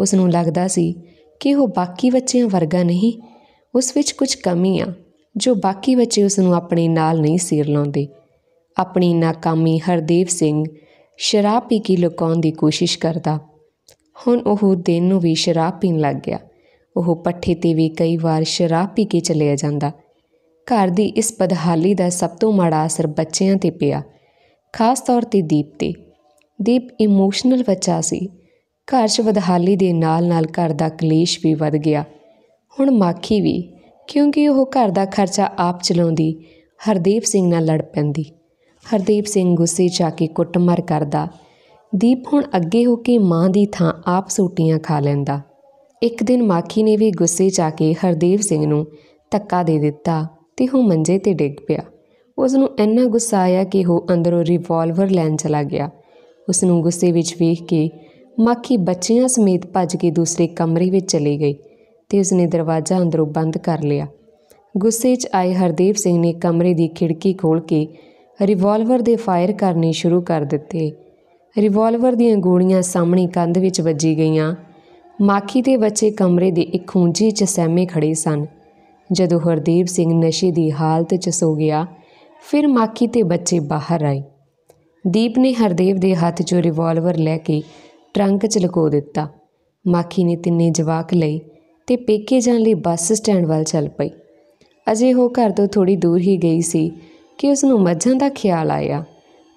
ਉਸ ਨੂੰ ਲੱਗਦਾ ਸੀ ਕਿ ਉਹ ਬਾਕੀ ਬੱਚਿਆਂ ਵਰਗਾ ਨਹੀਂ ਉਸ ਵਿੱਚ ਕੁਝ ਕਮੀ ਆ ਜੋ ਬਾਕੀ ਬੱਚੇ ਉਸ ਨੂੰ ਆਪਣੇ ਨਾਲ ਨਹੀਂ ਸਿਰ ਲਾਉਂਦੇ ਆਪਣੀ ناکਾਮੀ ਹਰਦੀਪ ਸਿੰਘ ਸ਼ਰਾਬ ਪੀ ਕੇ ਲੁਕਾਉਣ ਦੀ ਕੋਸ਼ਿਸ਼ ਕਰਦਾ ਹੁਣ ਉਹ ਦਿਨ ਨੂੰ ਵੀ ਸ਼ਰਾਬ ਪੀਣ ਲੱਗ ਗਿਆ ਉਹ ਪੱਠੇ ਤੇ ਵੀ ਕਈ ਵਾਰ ਸ਼ਰਾਬ ਪੀ ਕੇ ਚਲਿਆ ਜਾਂਦਾ ਘਰ ਦੀ ਇਸ ਬਦਹਾਲੀ ਦਾ ਸਭ ਤੋਂ ਮਾੜਾ ਅਸਰ ਬੱਚਿਆਂ ਤੇ ਪਿਆ ਖਾਸ ਤੌਰ ਤੇ ਦੀਪ ਤੇ ਦੀਪ ਇਮੋਸ਼ਨਲ ਬੱਚਾ ਸੀ ਘਰ 'ਚ ਵਧਹਾਲੀ ਦੇ ਨਾਲ-ਨਾਲ ਘਰ ਦਾ ਕਲੇਸ਼ ਵੀ ਵੱਧ ਗਿਆ ਹੁਣ ਮਾਖੀ ਵੀ ਕਿਉਂਕਿ ਉਹ ਘਰ ਦਾ ਖਰਚਾ ਆਪ ਚਲਾਉਂਦੀ ਹਰਦੀਪ ਸਿੰਘ ਨਾਲ ਲੜ ਪੈਂਦੀ ਹਰਦੀਪ ਸਿੰਘ ਗੁੱਸੇ 'ਚ ਆ ਕੇ ਕੁੱਟਮਾਰ ਕਰਦਾ ਦੀਪ ਹੁਣ ਅੱਗੇ ਹੋ ਕੇ ਮਾਂ ਦੀ ਥਾਂ ਆਪ ਸੂਟੀਆਂ ਖਾ ਲੈਂਦਾ ਇੱਕ ਦਿਨ ਮਾਖੀ ਨੇ ਵੀ ਗੁੱਸੇ 'ਚ ਆ ਕੇ ਹਰਦੀਪ ਸਿੰਘ ਨੂੰ ਧੱਕਾ ਦੇ ਦਿੱਤਾ ਤੇ ਉਹ ਮੰਜੇ ਤੇ ਡਿੱਗ ਪਿਆ ਉਸ ਨੂੰ ਇੰਨਾ ਗੁੱਸਾ ਆਇਆ ਕਿ ਉਹ ਅੰਦਰੋਂ ਰਿਵਾਲਵਰ ਲੈਣ ਚਲਾ ਗਿਆ ਉਸ ਨੂੰ ਗੁੱਸੇ ਵਿੱਚ ਵੇਖ ਕੇ ਮਾਕੀ ਬੱਚਿਆਂ ਸਮੇਤ ਭੱਜ ਕੇ ਦੂਸਰੇ ਕਮਰੇ ਵਿੱਚ ਚਲੀ ਗਈ ਤੇ ਉਸਨੇ ਦਰਵਾਜ਼ਾ ਅੰਦਰੋਂ ਬੰਦ ਕਰ ਲਿਆ ਗੁੱਸੇ 'ਚ ਆਏ ਹਰਦੀਪ ਸਿੰਘ ਨੇ ਕਮਰੇ ਦੀ ਖਿੜਕੀ ਖੋਲ ਕੇ ਰਿਵਾਲਵਰ ਦੇ ਫਾਇਰ ਕਰਨੇ ਸ਼ੁਰੂ ਕਰ ਦਿੱਤੇ ਰਿਵਾਲਵਰ ਦੀਆਂ ਗੋਲੀਆਂ ਸਾਹਮਣੇ ਕੰਧ ਵਿੱਚ ਵੱਜੀ ਗਈਆਂ ਮਾਖੀ ਦੇ ਬੱਚੇ ਕਮਰੇ ਦੇ ਇੱਕ ਖੂੰਜੀ 'ਚ ਸਹਿਮੇ ਖੜੇ ਸਨ ਜਦੋਂ ਹਰਦੀਪ ਸਿੰਘ ਨਸ਼ੇ ਦੀ ਹਾਲਤ 'ਚ ਸੋ ਗਿਆ ਫਿਰ ਮਾਖੀ ਤੇ ਬੱਚੇ ਬਾਹਰ ਆਏ ਦੀਪ ਨੇ ਹਰਦੀਪ ਦੇ ਹੱਥ 'ਚੋਂ ਰਿਵਾਲਵਰ ਲੈ ਕੇ ਟਰੰਕ 'ਚ ਲਕੋ ਦਿੱਤਾ ਮਾਖੀ ਨੇ ਤਿੰਨੇ ਜਵਾਕ ਲਈ ਤੇ ਪੇਕੇ ਜਾਣ ਲਈ ਬੱਸ ਸਟੈਂਡ ਵੱਲ ਚੱਲ ਪਈ ਅਜੇ ਉਹ ਘਰ ਤੋਂ ਥੋੜੀ ਦੂਰ ਹੀ ਗਈ ਸੀ ਕਿ ਉਸ ਨੂੰ ਮੱਝਾਂ ਦਾ ਖਿਆਲ ਆਇਆ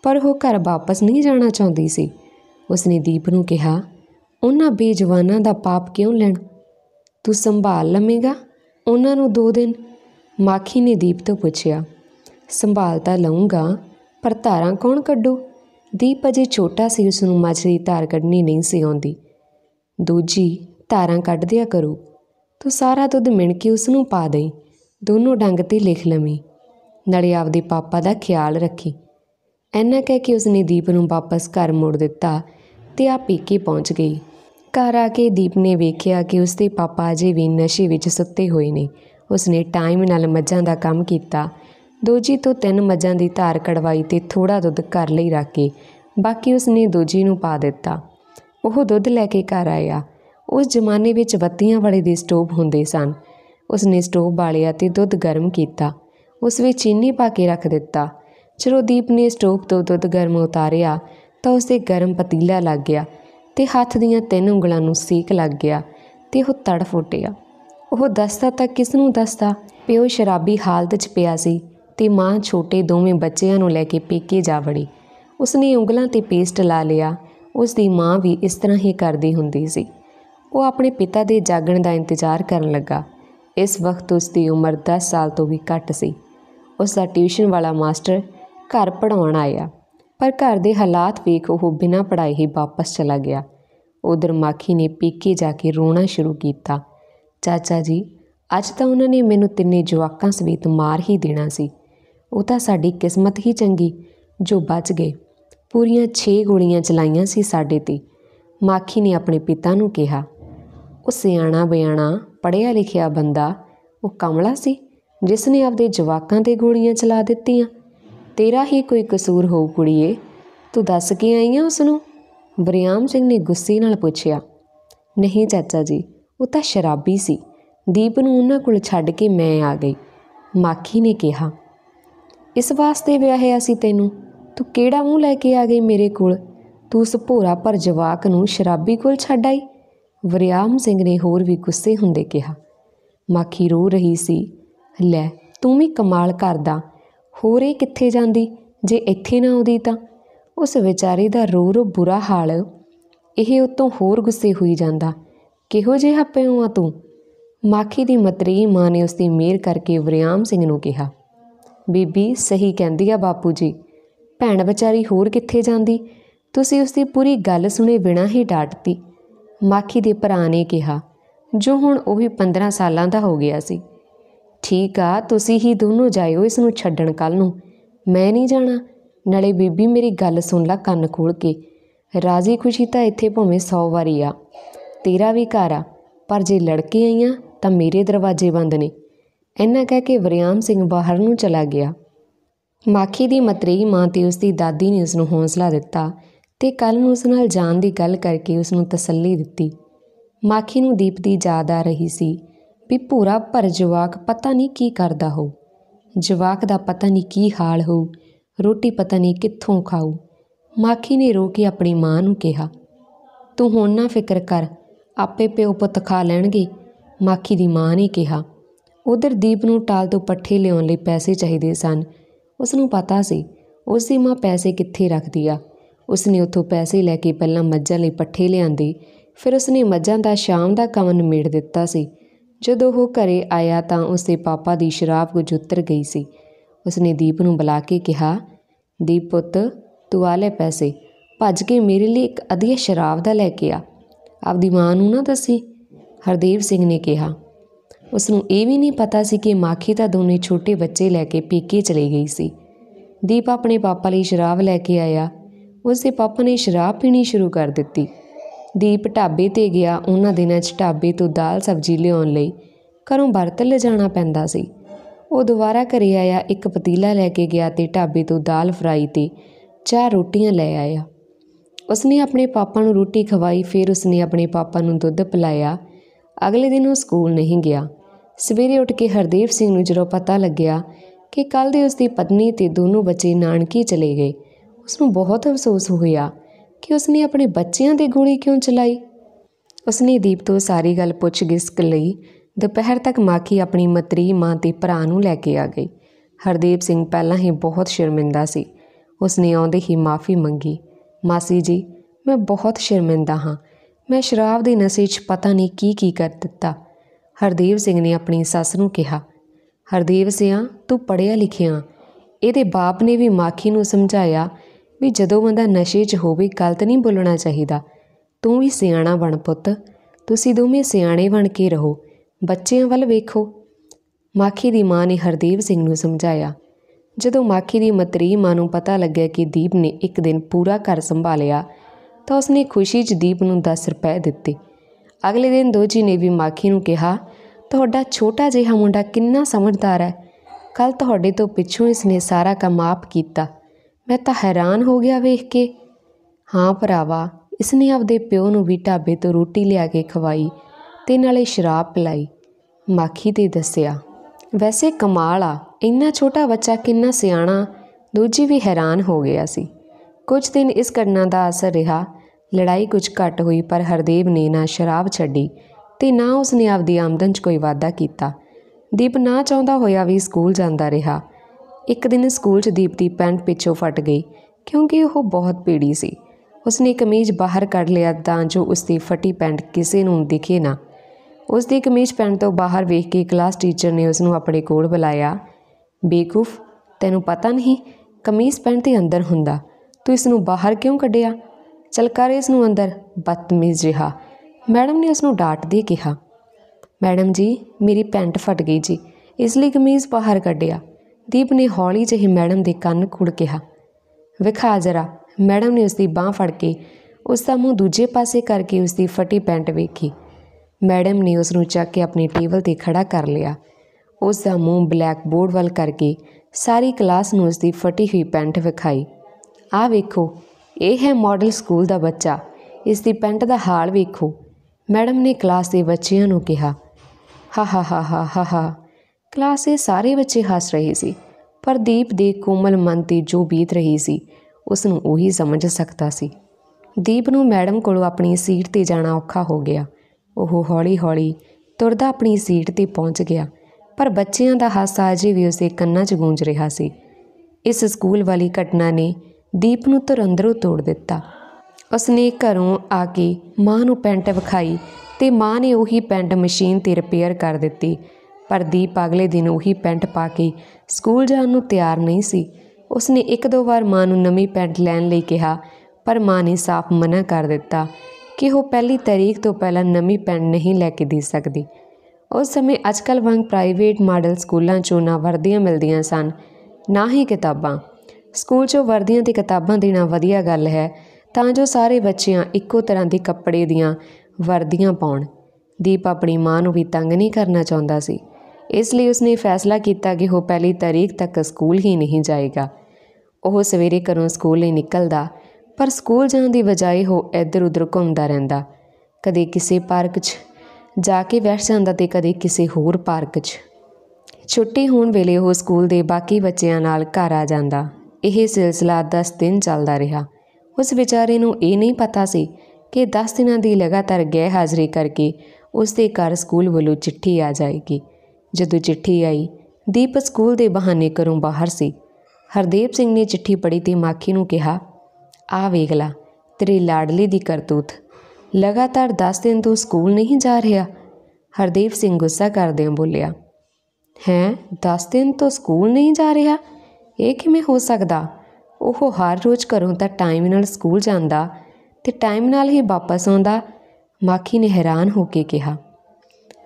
ਪਰ ਉਹ ਘਰ ਵਾਪਸ ਨਹੀਂ ਜਾਣਾ ਚਾਹੁੰਦੀ ਸੀ ਉਸ ਨੇ ਦੀਪ ਨੂੰ ਕਿਹਾ ਉਹਨਾਂ ਬੇਜਵਾਨਾਂ ਦਾ ਪਾਪ ਕਿਉਂ ਲੈਣ ਤੂੰ ਸੰਭਾਲ ਲਵੇਂਗਾ ਉਹਨਾਂ ਨੂੰ ਦੋ ਦਿਨ ਮਾਖੀ ਨੇ ਦੀਪ ਤੋਂ ਪੁੱਛਿਆ ਸੰਭਾਲ ਤਾਂ ਲਵਾਂਗਾ ਪਰ ਧਾਰਾਂ ਕੌਣ ਕੱਢੂ ਦੀਪ ਅਜੇ ਛੋਟਾ ਸੀ ਉਸ ਨੂੰ ਮਛਲੀ ਧਾਰ ਕੱਢਣੀ ਨਹੀਂ ਸੀ ਆਉਂਦੀ ਦੂਜੀ ਧਾਰਾਂ ਕੱਢ ਦਿਆ ਕਰੂ ਤੂੰ ਸਾਰਾ ਦੁੱਧ ਮਿਣ ਕੇ ਉਸ ਨੂੰ ਪਾ ਦੇ ਦੋਨੋਂ ਡੰਗ ਤੇ ਲਿਖ ਲਵੀਂ ਨਾਲੇ ਆਪਦੇ ਪਾਪਾ ਦਾ ਖਿਆਲ ਰੱਖੀ ਐਨਾ ਕਹਿ ਕੇ ਉਸ ਨੇ ਦੀਪ ਨੂੰ ਵਾਪਸ ਘਰ ਮੋੜ ਦਿੱਤਾ ਤੇ ਆ ਪੀਕੇ ਪਹੁੰਚ ਗਈ ਘਰ ਆ ਕੇ ਦੀਪ ਨੇ ਵੇਖਿਆ ਕਿ ਉਸਦੇ ਪਾਪਾ ਅਜੇ ਵੀ ਨਸ਼ੇ ਵਿੱਚ ਸੁੱਤੇ ਹੋਏ ਨੇ ਉਸਨੇ ਟਾਈਮ ਨਾਲ ਮੱਝਾਂ ਦਾ ਕੰਮ ਕੀਤਾ ਦੂਜੀ ਤੋਂ ਤਿੰਨ ਮੱਝਾਂ ਦੀ ਧਾਰ ਕਢਵਾਈ ਤੇ ਥੋੜਾ ਦੁੱਧ ਘਰ ਲਈ ਰੱਖ ਕੇ ਬਾਕੀ ਉਸਨੇ ਦੂਜੀ ਨੂੰ ਪਾ ਦਿੱਤਾ ਉਹ ਦੁੱਧ ਲੈ ਕੇ ਘਰ ਆਇਆ ਉਸ ਜ਼ਮਾਨੇ ਵਿੱਚ ਬੱਤੀਆਂ ਵਾਲੇ ਦੇ ਸਟੋਵ ਹੁੰਦੇ ਸਨ ਉਸਨੇ ਸਟੋਵ ਬਾਲਿਆ ਤੇ ਦੁੱਧ ਗਰਮ ਕੀਤਾ ਉਸ ਵਿੱਚ ਚੀਨੀ ਪਾ ਕੇ ਰੱਖ ਦਿੱਤਾ ਜਦੋਂ ਦੀਪ ਨੇ ਸਟੋਵ ਤੋਂ ਦੁੱਧ ਗਰਮ ਉਤਾਰਿਆ ਤਾਂ ਉਸਦੇ ਗਰਮ ਪਤੀਲਾ ਲੱਗ ਗਿਆ ਤੇ ਹੱਥ ਦੀਆਂ ਤਿੰਨ ਉਂਗਲਾਂ ਨੂੰ ਸੇਕ ਲੱਗ ਗਿਆ ਤੇ ਉਹ ਤੜਫ ਉੱਟਿਆ ਉਹ ਦੱਸਦਾ ਤਾਂ ਕਿਸ ਨੂੰ ਦੱਸਦਾ ਪਿਓ ਸ਼ਰਾਬੀ ਹਾਲਤ 'ਚ ਪਿਆ ਸੀ ਤੇ ਮਾਂ ਛੋਟੇ ਦੋਵੇਂ ਬੱਚਿਆਂ ਨੂੰ ਲੈ ਕੇ ਪੀਕੇ ਜਾ ਵੜੀ ਉਸਨੇ ਉਂਗਲਾਂ ਤੇ ਪੇਸਟ ਲਾ ਲਿਆ ਉਸ ਦੀ ਮਾਂ ਵੀ ਇਸ ਤਰ੍ਹਾਂ ਹੀ ਕਰਦੀ ਹੁੰਦੀ ਸੀ ਉਹ ਆਪਣੇ ਪਿਤਾ ਦੇ ਜਾਗਣ ਦਾ ਇੰਤਜ਼ਾਰ ਕਰਨ ਲੱਗਾ ਇਸ ਵਕਤ ਉਸ ਦੀ ਉਮਰ 10 ਸਾਲ ਤੋਂ ਵੀ ਘੱਟ ਸੀ ਉਸ ਦਾ ਟਿਊਸ਼ਨ ਵਾਲਾ ਮਾਸਟਰ ਘਰ ਪੜਾਉਣ ਆਇਆ ਪਰ ਘਰ ਦੇ ਹਾਲਾਤ ਵੇਖ ਉਹ ਬਿਨਾਂ ਪੜਾਈ ਹੀ ਵਾਪਸ ਚਲਾ ਗਿਆ ਉਧਰ ਮਾਖੀ ਨੇ ਪੀਕੇ ਜਾ ਕੇ ਰੋਣਾ ਸ਼ੁਰੂ ਕੀਤਾ ਚਾਚਾ ਜੀ ਅੱਜ ਤਾਂ ਉਹਨਾਂ ਨੇ ਮੈਨੂੰ ਤਿੰਨੇ ਜਵਾਕਾਂ ਸਮੇਤ ਮਾਰ ਹੀ ਦੇਣਾ ਸੀ ਉਹ ਤਾਂ ਸਾਡੀ ਕਿਸਮਤ ਹੀ ਚੰਗੀ ਜੋ ਬਚ ਗਏ ਪੂਰੀਆਂ 6 ਗੋਲੀਆਂ ਚਲਾਈਆਂ ਸੀ ਸਾਡੇ ਤੇ ਮਾਖੀ ਨੇ ਆਪਣੇ ਪਿਤਾ ਨੂੰ ਕਿਹਾ ਉਹ ਸਿਆਣਾ ਬਿਆਣਾ ਪੜਿਆ ਲਿਖਿਆ ਬੰਦਾ ਉਹ ਕਮਲਾ ਸੀ ਜਿਸ ਨੇ ਆਪਦੇ ਜਵਾਕਾਂ ਤੇ ਗੋਲੀਆਂ ਚਲਾ ਦਿੱਤੀਆਂ ਤੇਰਾ ਹੀ ਕੋਈ ਕਸੂਰ ਹੋਊ ਕੁੜੀਏ ਤੂੰ ਦੱਸ ਕੇ ਆਈ ਆ ਉਸ ਨੂੰ ਬਰਿਆਮ ਸਿੰਘ ਨੇ ਗੁੱਸੇ ਨਾਲ ਪੁੱਛਿਆ ਨਹੀਂ ਚਾਚਾ ਜੀ ਉਹ ਤਾਂ ਸ਼ਰਾਬੀ ਸੀ ਦੀਪ ਨੂੰ ਉਹਨਾਂ ਕੋਲ ਛੱਡ ਕੇ ਮੈਂ ਆ ਗਈ ਮਾਖੀ ਨੇ ਕਿਹਾ ਇਸ ਵਾਸਤੇ ਵਿਆਹਿਆ ਸੀ ਤੈਨੂੰ ਤੂੰ ਕਿਹੜਾ ਮੂੰਹ ਲੈ ਕੇ ਆ ਗਈ ਮੇਰੇ ਕੋਲ ਤੂੰ ਉਸ ਭੋਰਾ ਪਰ ਜਵਾਕ ਨੂੰ ਸ਼ਰਾਬੀ ਕੋਲ ਛੱਡ ਆਈ ਵਰਿਆਮ ਸਿੰਘ ਨੇ ਹੋਰ ਵੀ ਗੁੱਸੇ ਹੁੰਦੇ ਕਿਹਾ ਮਾਖੀ ਰੋ ਰਹੀ ਸੀ ਲੈ ਤੂੰ ਵੀ ਕਮਾਲ ਕਰਦਾ ਹੋਰੇ ਕਿੱਥੇ ਜਾਂਦੀ ਜੇ ਇੱਥੇ ਨਾ ਆਉਂਦੀ ਤਾਂ ਉਸ ਵਿਚਾਰੇ ਦਾ ਰੋ ਰੋ ਬੁਰਾ ਹਾਲ ਇਹ ਉਤੋਂ ਹੋਰ ਗੁੱਸੇ ਹੋਈ ਜਾਂਦਾ ਕਿਹੋ ਜਿਹਾ ਪਿਓ ਆ ਤੂੰ ਮਾਖੀ ਦੀ ਮਤਰੀ ਮਾਂ ਨੇ ਉਸ ਦੀ ਕਰਕੇ ਵਰਿਆਮ ਸਿੰਘ ਨੂੰ ਕਿਹਾ ਬੀਬੀ ਸਹੀ ਕਹਿੰਦੀ ਆ ਬਾਪੂ ਜੀ ਭੈਣ ਵਿਚਾਰੀ ਹੋਰ ਕਿੱਥੇ ਜਾਂਦੀ ਤੁਸੀਂ ਉਸ ਦੀ ਪੂਰੀ ਗੱਲ ਸੁਣੇ ਬਿਨਾ ਹੀ ਡਾਂਟਤੀ ਮਾਖੀ ਦੇ ਭਰਾ ਨੇ ਕਿਹਾ ਜੋ ਹੁਣ ਉਹੀ 15 ਸਾਲਾਂ ਦਾ ਹੋ ਗਿਆ ਸੀ ਠੀਕ ਆ ਤੁਸੀਂ ਹੀ ਦੋਨੋਂ ਜਾਇਓ ਇਸ ਨੂੰ ਛੱਡਣ ਕੱਲ ਨੂੰ ਮੈਂ ਨਹੀਂ ਜਾਣਾ ਨਾਲੇ ਬੀਬੀ ਮੇਰੀ ਗੱਲ ਸੁਣ ਲੈ ਕੰਨ ਖੋਲ ਕੇ ਰਾਜ਼ੀ ਖੁਸ਼ੀ ਤਾਂ ਇੱਥੇ ਭਵੇਂ 100 ਵਾਰੀ ਆ ਤੇਰਾ ਵੀ ਘਰ ਆ ਪਰ ਜੇ ਲੜਕੇ ਆਈਆਂ ਤਾਂ ਮੇਰੇ ਦਰਵਾਜ਼ੇ ਬੰਦ ਨੇ ਇੰਨਾ ਕਹਿ ਕੇ ਵਰਿਆਮ ਸਿੰਘ ਬਾਹਰ ਨੂੰ ਚਲਾ ਗਿਆ ਮਾਖੀ ਦੀ ਮਤਰੀ ਮਾਂ ਤੇ ਉਸ ਦੀ ਦਾਦੀ ਨੇ ਉਸ ਨੂੰ ਹੌਸਲਾ ਦਿੱਤਾ ਤੇ ਕੱਲ ਨੂੰ ਉਸ ਨਾਲ ਜਾਣ ਦੀ ਗੱਲ ਕਰਕੇ ਉਸ ਨੂੰ ਤਸੱਲੀ ਦਿੱਤੀ ਮਾਖੀ ਨੂੰ ਦੀਪ ਦੀ ਯਾਦ ਆ ਰਹੀ ਸੀ ਵੀ ਪੂਰਾ ਭਰ ਜਵਾਕ ਪਤਾ ਨਹੀਂ ਕੀ ਕਰਦਾ ਹੋ ਜਵਾਕ ਦਾ ਪਤਾ ਨਹੀਂ ਕੀ ਹਾਲ ਹੋ ਰੋਟੀ ਪਤਾ ਨਹੀਂ ਕਿੱਥੋਂ ਖਾਊ ਮਾਖੀ ਨੇ ਰੋ ਕੇ ਆਪਣੀ ਮਾਂ ਨੂੰ ਕਿਹਾ ਤੂੰ ਹੁਣ ਨਾ ਫਿਕਰ ਕਰ ਆਪੇ ਪਿਓ ਪੁੱਤ ਖਾ ਲੈਣਗੇ ਮਾਖੀ ਦੀ ਮਾਂ ਨੇ ਕਿਹਾ ਉਧਰ ਦੀਪ ਨੂੰ ਟਾਲ ਤੋਂ ਪੱਠੇ ਲਿਆਉਣ ਲਈ ਪੈਸੇ ਚਾਹੀਦੇ ਸਨ ਉਸ ਨੂੰ ਪਤਾ ਸੀ ਉਸ ਦੀ ਮਾਂ ਪੈਸੇ ਕਿੱਥੇ ਰੱਖਦੀ ਆ ਉਸ ਨੇ ਉੱਥੋਂ ਪੈਸੇ ਲੈ ਕੇ ਪਹਿਲਾਂ ਮੱਝਾਂ ਲਈ ਪੱਠੇ ਲਿਆਂਦੇ ਫਿਰ ਉਸ ਨੇ ਮੱਝਾਂ ਦਾ ਸ਼ਾਮ ਦਾ ਕੰਮ ਨਿਮੇੜ ਦਿੱਤਾ ਸੀ ਜਦੋਂ ਉਹ ਘਰੇ ਆਇਆ ਤਾਂ ਉਸ ਦੇ ਪਾਪਾ ਦੀ ਸ਼ਰਾਬ ਕੁਝ ਉਤਰ ਗਈ ਸੀ ਉਸ ਨੇ ਦੀਪ ਨੂੰ ਬੁਲਾ ਕੇ ਕਿਹਾ ਦੀਪ ਪੁੱਤ ਤੂੰ ਆ ਲੈ ਪੈਸੇ ਭੱਜ ਕੇ ਮੇਰੇ ਲਈ ਇੱਕ ਅਧੀਆ ਸ਼ਰਾਬ ਦਾ ਲੈ ਕੇ ਆ ਆਪਦੀ ਮਾਂ ਨੂੰ ਨਾ ਦੱਸੀ ਹਰਦੀਪ ਸਿੰਘ ਨੇ ਕਿਹਾ ਉਸ ਨੂੰ ਇਹ ਵੀ ਨਹੀਂ ਪਤਾ ਸੀ ਕਿ ਮਾਖੀ ਤਾਂ ਦੋਨੇ ਛੋਟੇ ਬੱਚੇ ਲੈ ਕੇ ਪੀਕੇ ਚਲੀ ਗਈ ਸੀ ਦੀਪ ਆਪਣੇ ਪਾਪਾ ਲਈ ਸ਼ਰਾਬ ਲੈ ਕੇ ਆਇਆ ਉਸ ਦੇ ਪਾਪਾ ਨੇ ਸ਼ਰਾਬ ਪੀਣੀ ਸ਼ੁਰੂ ਕਰ ਦਿੱਤੀ ਦੀਪ ਢਾਬੇ ਤੇ ਗਿਆ ਉਹਨਾਂ ਦਿਨਾਂ 'ਚ ਢਾਬੇ ਤੋਂ ਦਾਲ ਸਬਜ਼ੀ ਲਿਆਉਣ ਲਈ ਘਰੋਂ ਬਰਤਨ ਲਿਜਾਣਾ ਪੈਂਦਾ ਸੀ ਉਹ ਦੁਬਾਰਾ ਘਰੇ ਆਇਆ ਇੱਕ ਪਤੀਲਾ ਲੈ ਕੇ ਗਿਆ ਤੇ ਢਾਬੇ ਤੋਂ ਦਾਲ ਫਰਾਈ ਤੇ ਚਾਹ ਰੋਟੀਆਂ ਲੈ ਆਇਆ ਉਸਨੇ ਆਪਣੇ ਪਾਪਾ ਨੂੰ ਰੋਟੀ ਖਵਾਈ ਫਿਰ ਉਸਨੇ ਆਪਣੇ ਪਾਪਾ ਨੂੰ ਦੁੱਧ ਪਿਲਾਇਆ ਅਗਲੇ ਦਿਨ ਉਹ ਸਕੂਲ ਨਹੀਂ ਗਿਆ ਸਵੇਰੇ ਉੱਠ ਕੇ ਹਰਦੇਵ ਸਿੰਘ ਨੂੰ ਜਦੋਂ ਪਤਾ ਲੱਗਿਆ ਕਿ ਕੱਲ ਦੇ ਉਸ ਦੀ ਪਤਨੀ ਤੇ ਦੋਨੋਂ ਬੱਚੇ ਨਾਨਕੀ ਚਲੇ ਗਏ ਉਸ ਨੂੰ ਬਹੁਤ ਅਫਸੋਸ ਹੋਇਆ ਕਿ ਉਸ ਨੇ ਆਪਣੇ ਬੱਚਿਆਂ ਦੇ ਗੋਲੀ ਕਿਉਂ ਚਲਾਈ ਉਸ ਨੇ ਦੀਪ ਤੋਂ ਸਾਰੀ ਗੱਲ ਪੁੱਛ ਗਿਸਕ ਲਈ ਦੁਪਹਿਰ ਤੱਕ ਮਾਖੀ ਆਪਣੀ ਮਤਰੀ ਮਾਂ ਤੇ ਭਰਾ ਨੂੰ ਲੈ ਕੇ ਆ ਗਈ ਹਰਦੀਪ ਸਿੰਘ ਪਹਿਲਾਂ ਹੀ ਬਹੁਤ ਸ਼ਰਮਿੰਦਾ ਸੀ ਉਸ ਨੇ ਆਉਂਦੇ ਹੀ ਮਾਫੀ ਮੰਗੀ ਮਾਸੀ ਜੀ ਮੈਂ ਬਹੁਤ ਸ਼ਰਮਿੰਦਾ ਹਾਂ ਮੈਂ ਸ਼ਰਾਬ ਦੇ ਨਸ਼ੇ 'ਚ ਪਤਾ ਨਹੀਂ ਕੀ ਕੀ ਕਰ ਦਿੱਤਾ ਹਰਦੀਪ ਸਿੰਘ ਨੇ ਆਪਣੀ ਸੱਸ ਨੂੰ ਕਿਹਾ ਹਰਦੀਪ ਸਿਆ ਤੂੰ ਪੜਿਆ ਲਿਖਿਆ ਇਹਦੇ ਬਾਪ ਨੇ ਵੀ ਮਾਖੀ ਨੂੰ ਸਮਝਾਇਆ ਵੀ ਜਦੋਂ ਬੰਦਾ ਨਸ਼ੇ 'ਚ ਹੋਵੇ ਗਲਤ ਨਹੀਂ ਬੋਲਣਾ ਚਾਹੀਦਾ ਤੂੰ ਵੀ ਸਿਆਣਾ ਬਣ ਪੁੱਤ ਤੁਸੀਂ ਦੋਵੇਂ ਸਿਆਣੇ ਬਣ ਕੇ ਰਹੋ ਬੱਚਿਆਂ ਵੱਲ ਵੇਖੋ ਮਾਖੀ ਦੀ ਮਾਂ ਨੇ ਹਰਦੀਪ ਸਿੰਘ ਨੂੰ ਸਮਝਾਇਆ ਜਦੋਂ ਮਾਖੀ ਦੀ ਮਤਰੀ ਮਾਂ ਨੂੰ ਪਤਾ ਲੱਗਿਆ ਕਿ ਦੀਪ ਨੇ ਇੱਕ ਦਿਨ ਪੂਰਾ ਘਰ ਸੰਭਾਲਿਆ ਤਾਂ ਉਸਨੇ ਖੁਸ਼ੀ 'ਚ ਦੀਪ ਨੂੰ 10 ਰੁਪਏ ਦਿੱਤੇ ਅਗਲੇ ਦਿਨ ਦੋਜੀ ਨੇ ਵੀ ਮਾਖੀ ਨੂੰ ਕਿਹਾ ਤੁਹਾਡਾ ਛੋਟਾ ਜਿਹਾ ਮੁੰਡਾ ਕਿੰਨਾ ਸਮਝਦਾਰ ਹੈ ਕੱਲ ਤੁਹਾਡੇ ਤੋਂ ਪਿੱਛੋਂ ਇਸਨੇ ਸਾਰਾ ਕੰਮ ਆਪ ਕੀਤਾ ਮੈਂ ਤਾਂ ਹੈਰਾਨ ਹੋ ਗਿਆ ਵੇਖ ਕੇ ਹਾਂ ਭਰਾਵਾ ਇਸਨੇ ਆਪਦੇ ਪਿਓ ਨੂੰ ਵੀ ਢਾਬੇ ਤੋਂ ਰੋਟੀ ਲਿਆ ਕੇ ਖਵਾਈ ਤੇ ਨਾਲੇ ਸ਼ਰਾਬ ਪਿਲਾਈ ਮਾਖੀ ਤੇ ਦੱਸਿਆ ਵੈਸੇ ਕਮਾਲ ਆ ਇੰਨਾ ਛੋਟਾ ਬੱਚਾ ਕਿੰਨਾ ਸਿਆਣਾ ਦੂਜੀ ਵੀ ਹੈਰਾਨ ਹੋ ਗਿਆ ਸੀ ਕੁਝ ਦਿਨ ਇਸ ਘਟਨਾ ਦਾ ਅਸਰ ਰਿਹਾ ਲੜਾਈ ਕੁਝ ਘਟ ਹੋਈ ਪਰ ਹਰਦੇਵ ਨੇ ਨਾ ਸ਼ਰਾਬ ਛੱਡੀ ਤੇ ਨਾ ਉਸਨੇ ਆਪਦੀ ਆਮਦਨ 'ਚ ਕੋਈ ਵਾਅਦਾ ਕੀਤਾ ਦੀਪ ਨਾ ਚਾਹੁੰਦਾ ਹੋਇਆ ਵੀ ਸਕੂਲ ਜਾਂਦਾ ਰਿਹਾ ਇੱਕ ਦਿਨ ਸਕੂਲ 'ਚ ਦੀਪ ਦੀ ਪੈਂਟ ਪਿੱਛੋਂ ਫਟ ਗਈ ਕਿਉਂਕਿ ਉਹ ਬਹੁਤ ਪੀੜੀ ਸੀ ਉਸਨੇ ਕਮੀਜ਼ ਬਾਹਰ ਕੱਢ ਲਿਆ ਤਾਂ ਜੋ ਉਸਦੀ ਫਟੀ ਪੈਂਟ ਕਿਸੇ ਨੂੰ ਦਿਖੇ ਨਾ ਉਸਦੀ ਕਮੀਜ਼ ਪੈਂਟ ਤੋਂ ਬਾਹਰ ਵੇਖ ਕੇ ਕਲਾਸ ਟੀਚਰ ਨੇ ਉਸ ਨੂੰ ਆਪਣੇ ਕੋਲ ਬੁਲਾਇਆ ਬੇਕੂਫ ਤੈਨੂੰ ਪਤਾ ਨਹੀਂ ਕਮੀਜ਼ ਪੈਂਟ ਦੇ ਅੰਦਰ ਹੁੰਦਾ ਤੂੰ ਇਸ ਨੂੰ ਬਾਹਰ ਕਿਉਂ ਕੱਢਿਆ ਚਲ ਕਰ ਇਸ ਨੂੰ ਅੰਦਰ ਬਦਤਮੀਜ਼ ਜਿਹਾ ਮੈਡਮ ਨੇ ਉਸ ਨੂੰ ਡਾਂਟ ਦੇ ਕਿਹਾ ਮੈਡਮ ਜੀ ਮੇਰੀ ਪੈਂਟ ਫਟ ਗਈ ਜੀ ਇਸ ਲਈ ਕਮੀਜ਼ ਬਾਹਰ ਕੱਢਿਆ ਦੀਪ ਨੇ ਹੌਲੀ ਜਿਹੀ ਮੈਡਮ ਦੇ ਕੰਨ ਖੁੜ ਕਿਹਾ ਵਿਖਾ ਜਰਾ ਮੈਡਮ ਨੇ ਉਸ ਦੀ ਬਾਹ ਫੜ ਕੇ ਉਸ ਦਾ ਮੂੰਹ ਦੂਜੇ ਪਾਸੇ ਕਰਕੇ ਉਸ ਦੀ ਫਟੀ ਪੈਂਟ ਵੇਖੀ ਮੈਡਮ ਨੇ ਉਸ ਨੂੰ ਚੱਕ ਕੇ ਆਪਣੀ ਟੇਬਲ ਤੇ ਖੜਾ ਕਰ ਲਿਆ ਉਸ ਦਾ ਮੂੰਹ ਬਲੈਕ ਬੋਰਡ ਵੱਲ ਕਰਕੇ ਸਾਰੀ ਕਲਾਸ ਨੂੰ ਉਸ ਦੀ ਫਟੀ ਹੋਈ ਪੈਂਟ ਵਿਖਾਈ ਆ ਵੇਖੋ ਇਹ ਹੈ ਮਾਡਲ ਸਕੂਲ ਦਾ ਬੱਚਾ ਇਸ ਦੀ ਪੈਂਟ ਦਾ ਹਾਲ ਵੇਖੋ ਮੈਡਮ ਨੇ ਕਲਾਸ ਦੇ ਬੱਚਿਆਂ ਨੂੰ ਕਿਹਾ ਹਾ ਹਾ ਹਾ ਹਾ ਹਾ ਹਾ ਕਲਾਸ ਦੇ ਸਾਰੇ ਬੱਚੇ ਹੱਸ ਰਹੇ ਸੀ ਪਰ ਦੀਪ ਦੇ ਕੋਮਲ ਮਨ ਤੇ ਜੋ ਬੀਤ ਰਹੀ ਸੀ ਉਸ ਨੂੰ ਉਹੀ ਸਮਝ ਸਕਦਾ ਸੀ ਦੀਪ ਨੂੰ ਮੈਡਮ ਕੋਲੋਂ ਆਪਣੀ ਸੀਟ ਤੇ ਜਾਣਾ ਔਖਾ ਹੋ ਗਿਆ ਉਹ ਹੌਲੀ-ਹੌਲੀ ਤੁਰਦਾ ਆਪਣੀ ਸੀਟ ਤੇ ਪਹੁੰਚ ਗਿਆ ਪਰ ਬੱਚਿਆਂ ਦਾ ਹਾਸਾ ਅਜੇ ਵੀ ਉਸੇ ਕੰਨਾਂ 'ਚ ਗੂੰਜ ਰਿਹਾ ਸੀ ਇਸ ਸਕੂਲ ਵਾਲੀ ਘਟਨਾ ਨੇ ਦੀਪ ਨੂੰ ਅੰਦਰੋਂ ਤੋੜ ਦਿੱਤਾ ਉਸਨੇ ਘਰੋਂ ਆ ਕੇ ਮਾਂ ਨੂੰ ਪੈਂਟ ਵਿਖਾਈ ਤੇ ਮਾਂ ਨੇ ਉਹੀ ਪੈਂਟ ਮਸ਼ੀਨ ਤੇ ਰਿਪੇਅਰ ਕਰ ਦਿੱਤੀ ਪਰ ਦੀਪ ਅਗਲੇ ਦਿਨ ਉਹੀ ਪੈਂਟ ਪਾ ਕੇ ਸਕੂਲ ਜਾਣ ਨੂੰ ਤਿਆਰ ਨਹੀਂ ਸੀ ਉਸਨੇ ਇੱਕ ਦੋ ਵਾਰ ਮਾਂ ਨੂੰ ਨਵੀਂ ਪੈਂਟ ਲੈਣ ਲਈ ਕਿਹਾ ਪਰ ਮਾਂ ਨੇ ਸਾਫ਼ ਮਨਾ ਕਰ ਦਿੱਤਾ ਕਿ ਉਹ ਪਹਿਲੀ ਤਾਰੀਖ ਤੋਂ ਪਹਿਲਾਂ ਨਵੀਂ ਪੈਂਟ ਨਹੀਂ ਲੈ ਕੇ ਦੇ ਸਕਦੀ ਉਸ ਸਮੇਂ ਅੱਜਕੱਲ ਵਾਂਗ ਪ੍ਰਾਈਵੇਟ ਮਾਡਲ ਸਕੂਲਾਂ 'ਚੋਂ ਨਾ ਵਰਦੀਆਂ ਮਿਲਦੀਆਂ ਸਨ ਨਾ ਹੀ ਕਿਤਾਬਾਂ ਸਕੂਲ 'ਚੋਂ ਵਰਦੀਆਂ ਤੇ ਕਿਤਾਬਾਂ ਦੇਣਾ ਵਧੀਆ ਗੱਲ ਹੈ ਤਾਂ ਜੋ ਸਾਰੇ ਬੱਚਿਆਂ ਇੱਕੋ ਤਰ੍ਹਾਂ ਦੇ ਕੱਪੜੇ ਦੀਆਂ ਵਰਦੀਆਂ ਪਾਉਣ ਦੀਪ ਆਪਣੀ ਮਾਂ ਨੂੰ ਵੀ ਤੰਗ ਨਹੀਂ ਕਰਨਾ ਚਾਹੁੰਦਾ ਸੀ ਇਸ ਲਈ ਉਸਨੇ ਫੈਸਲਾ ਕੀਤਾ ਕਿ ਉਹ ਪਹਿਲੀ ਤਾਰੀਖ ਤੱਕ ਸਕੂਲ ਹੀ ਨਹੀਂ ਜਾਏਗਾ ਉਹ ਸਵੇਰੇ ਘਰੋਂ ਸਕੂਲ ਲਈ ਨਿਕਲਦਾ ਪਰ ਸਕੂਲ ਜਾਣ ਦੀ ਬਜਾਏ ਉਹ ਇੱਧਰ ਉੱਧਰ ਘੁੰਮਦਾ ਰਹਿੰਦਾ ਕਦੇ ਕਿਸੇ ਪਾਰਕ 'ਚ ਜਾ ਕੇ ਬੈਠ ਜਾਂਦਾ ਤੇ ਕਦੇ ਕਿਸੇ ਹੋਰ ਪਾਰਕ 'ਚ ਛੁੱਟੀ ਹੋਣ ਵੇਲੇ ਉਹ ਸਕੂਲ ਦੇ ਬਾਕੀ ਬੱਚਿਆਂ ਨਾਲ ਘਰ ਆ ਜਾਂਦਾ ਇਹ ਸਿਲਸਿਲਾ 10 ਦਿਨ ਚੱਲਦਾ ਰਿਹਾ ਉਸ ਵਿਚਾਰੇ ਨੂੰ ਇਹ ਨਹੀਂ ਪਤਾ ਸੀ ਕਿ 10 ਦਿਨਾਂ ਦੀ ਲਗਾਤਾਰ ਗੈਰ ਹਾਜ਼ਰੀ ਕਰਕੇ ਉਸ ਦੇ ਘਰ ਸਕੂਲ ਵੱਲੋਂ ਚਿੱਠੀ ਆ ਜਾਏਗੀ ਜਦੋਂ ਚਿੱਠੀ ਆਈ ਦੀਪ ਸਕੂਲ ਦੇ ਬਹਾਨੇ ਕਰੂੰ ਬਾਹਰ ਸੀ ਹਰਦੀਪ ਸਿੰਘ ਨੇ ਚਿੱਠੀ ਪੜ੍ਹੀ ਤੇ ਮਾਖੀ ਨੂੰ ਕਿਹਾ ਆ ਵੇਗਲਾ ਤੇਰੀ ਲਾਡਲੀ ਦੀ ਕਰਤੂਤ ਲਗਾਤਾਰ 10 ਦਿਨ ਤੋਂ ਸਕੂਲ ਨਹੀਂ ਜਾ ਰਿਹਾ ਹਰਦੀਪ ਸਿੰਘ ਗੁੱਸਾ ਹੋ ਬੋਲਿਆ ਹੈ 10 ਦਿਨ ਤੋਂ ਸਕੂਲ ਨਹੀਂ ਜਾ ਰਿਹਾ ਇਹ ਕਿਵੇਂ ਹੋ ਸਕਦਾ ਉਹ ਹਰ ਰੋਜ਼ ਘਰੋਂ ਤਾਂ ਟਾਈਮ ਨਾਲ ਸਕੂਲ ਜਾਂਦਾ ਤੇ ਟਾਈਮ ਨਾਲ ਹੀ ਵਾਪਸ ਆਉਂਦਾ ਮਾਖੀ ਨੇ ਹੈਰਾਨ ਹੋ ਕੇ ਕਿਹਾ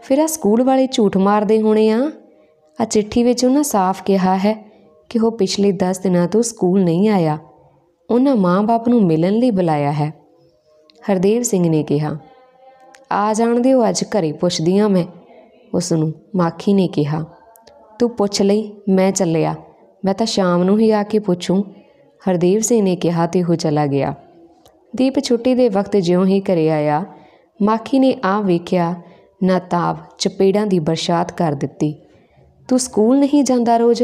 ਫਿਰ ਆ ਸਕੂਲ ਵਾਲੇ ਝੂਠ ਮਾਰਦੇ ਹੋਣੇ ਆ ਆ ਚਿੱਠੀ ਵਿੱਚ ਉਹਨਾਂ ਸਾਫ਼ ਕਿਹਾ ਹੈ ਕਿ ਉਹ ਪਿਛਲੇ 10 ਦਿਨਾਂ ਤੋਂ ਸਕੂਲ ਨਹੀਂ ਆਇਆ ਉਹਨਾਂ ਮਾਂ-ਬਾਪ ਨੂੰ ਮਿਲਣ ਲਈ ਬੁਲਾਇਆ ਹੈ ਹਰਦੇਵ ਸਿੰਘ ਨੇ ਕਿਹਾ ਆ ਜਾਣ ਦਿਓ ਅੱਜ ਘਰੇ ਪੁੱਛਦੀ ਆ ਮੈਂ ਉਸ ਨੂੰ ਮਾਖੀ ਨੇ ਕਿਹਾ ਤੂੰ ਪੁੱਛ ਲਈ ਮੈਂ ਚੱਲਿਆ ਮੈਂ ਤਾਂ ਸ਼ਾਮ ਨੂੰ ਹੀ ਆ ਕੇ ਪੁੱਛੂੰ ਹਰਦੇਵ ਸਿੰਘ ਨੇ ਕਿਹਾ ਤੇ ਉਹ ਚਲਾ ਗਿਆ ਦੀਪ ਛੁੱਟੀ ਦੇ ਵਕਤ ਜਿਉਂ ਹੀ ਘਰੇ ਆਇਆ ਮਾਖੀ ਨੇ ਆ ਵੇਖਿਆ ਨਾ ਤਾਪ ਚਪੇੜਾਂ ਦੀ ਬਰਸ਼ਾਤ ਕਰ ਦਿੱਤੀ ਤੂੰ ਸਕੂਲ ਨਹੀਂ ਜਾਂਦਾ ਰੋਜ਼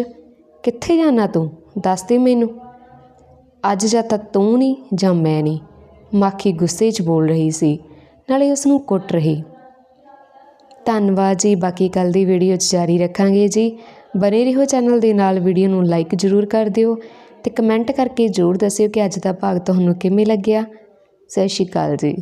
ਕਿੱਥੇ ਜਾਣਾ ਤੂੰ ਦੱਸ ਦੇ ਮੈਨੂੰ ਅੱਜ ਜਾਂ ਤਾਂ ਤੂੰ ਨਹੀਂ ਜਾਂ ਮੈਂ ਨਹੀਂ ਮਾਖੀ ਗੁੱਸੇ 'ਚ ਬੋਲ ਰਹੀ ਸੀ ਨਾਲੇ ਉਸ ਨੂੰ ਕੁੱਟ ਰਹੀ ਧੰਨਵਾਦ ਜੀ ਬਾਕੀ ਕੱਲ ਦੀ ਵੀਡੀਓ 'ਚ ਜਾਰੀ ਰੱਖਾਂਗੇ ਜੀ ਬਨੇ ਰਹੋ ਚੈਨਲ ਦੇ ਨਾਲ ਵੀਡੀਓ ਨੂੰ ਲਾਈਕ ਜ਼ਰੂਰ ਕਰ ਦਿਓ ਤੇ ਕਮੈਂਟ ਕਰਕੇ ਜ਼ਰੂਰ ਦੱਸਿਓ ਕਿ ਅੱਜ ਦਾ ਭਾਗ ਤੁਹਾਨੂੰ ਕਿਵੇਂ ਲੱਗਿਆ ਸਤਿ ਸ਼੍ਰੀ ਅਕਾਲ ਜੀ